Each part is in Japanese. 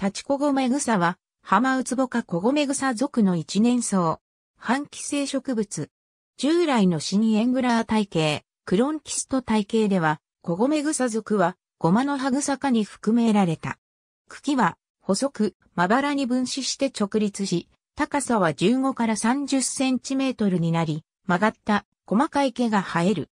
立ちこごめサは、浜ウツボコこごめサ属の一年草。半寄生植物。従来のシニエングラー体系、クロンキスト体系では、こごめサ属は、ゴマの葉草科に含められた。茎は、細く、まばらに分子して直立し、高さは15から30センチメートルになり、曲がった細かい毛が生える。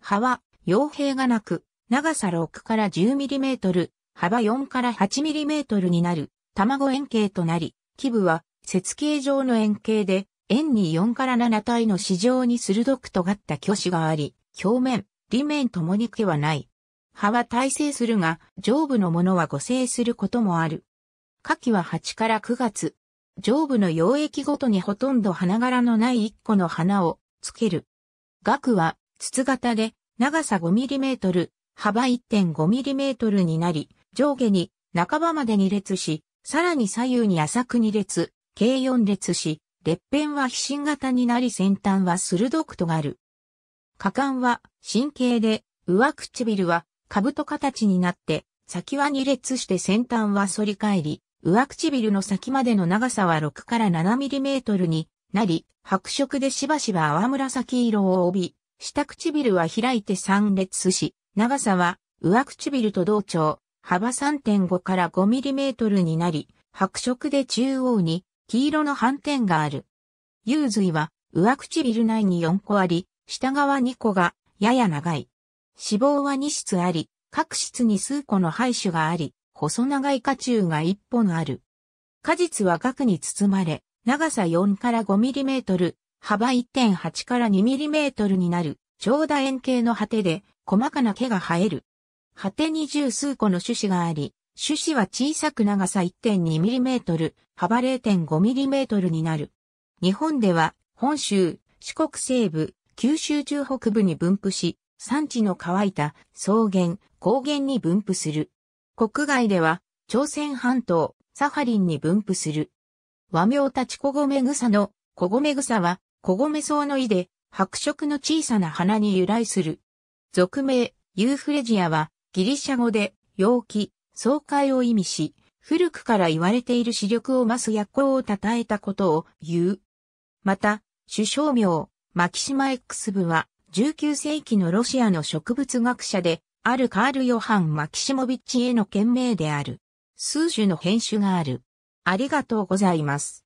葉は、傭兵がなく、長さ6から10ミリメートル、幅4から8メートルになる、卵円形となり、基部は、節形状の円形で、円に4から7体の市場に鋭く尖った巨子があり、表面、裏面ともに毛はない。葉は耐性するが、上部のものは誤生することもある。夏季は8から9月。上部の溶液ごとにほとんど花柄のない1個の花をつける。額は筒型で長さ 5mm、幅 1.5mm になり、上下に半ばまで2列し、さらに左右に浅く2列、計4列し、裂片は飛信型になり先端は鋭く尖る。下敢は神経で、上唇は兜形になって、先は2列して先端は反り返り、上唇の先までの長さは6から7ミリメートルになり、白色でしばしば泡紫色を帯び、下唇は開いて3列し、長さは上唇と同調、幅3.5から5ミリメートルになり、白色で中央に黄色の斑点がある。幽髄は上唇内に4個あり、下側2個がやや長い。脂肪は2室あり、各室に数個の排種があり、細長い下中が1本ある。果実は核に包まれ、長さ4から5ミリメートル、幅1.8から2ミリメートルになる、長楕円形の果てで細かな毛が生える。果てに十数個の種子があり、種子は小さく長さ 1.2mm、幅 0.5mm になる。日本では、本州、四国西部、九州中北部に分布し、産地の乾いた草原、高原に分布する。国外では、朝鮮半島、サハリンに分布する。和名立ち小米草の、小米草は、小米草の胃で、白色の小さな花に由来する。俗名、ユーフレジアは、ギリシャ語で、陽気、爽快を意味し、古くから言われている視力を増す薬効を称えたことを言う。また、首相名、マキシマ X 部は、19世紀のロシアの植物学者で、あるカール・ヨハン・マキシモビッチへの件名である。数種の編種がある。ありがとうございます。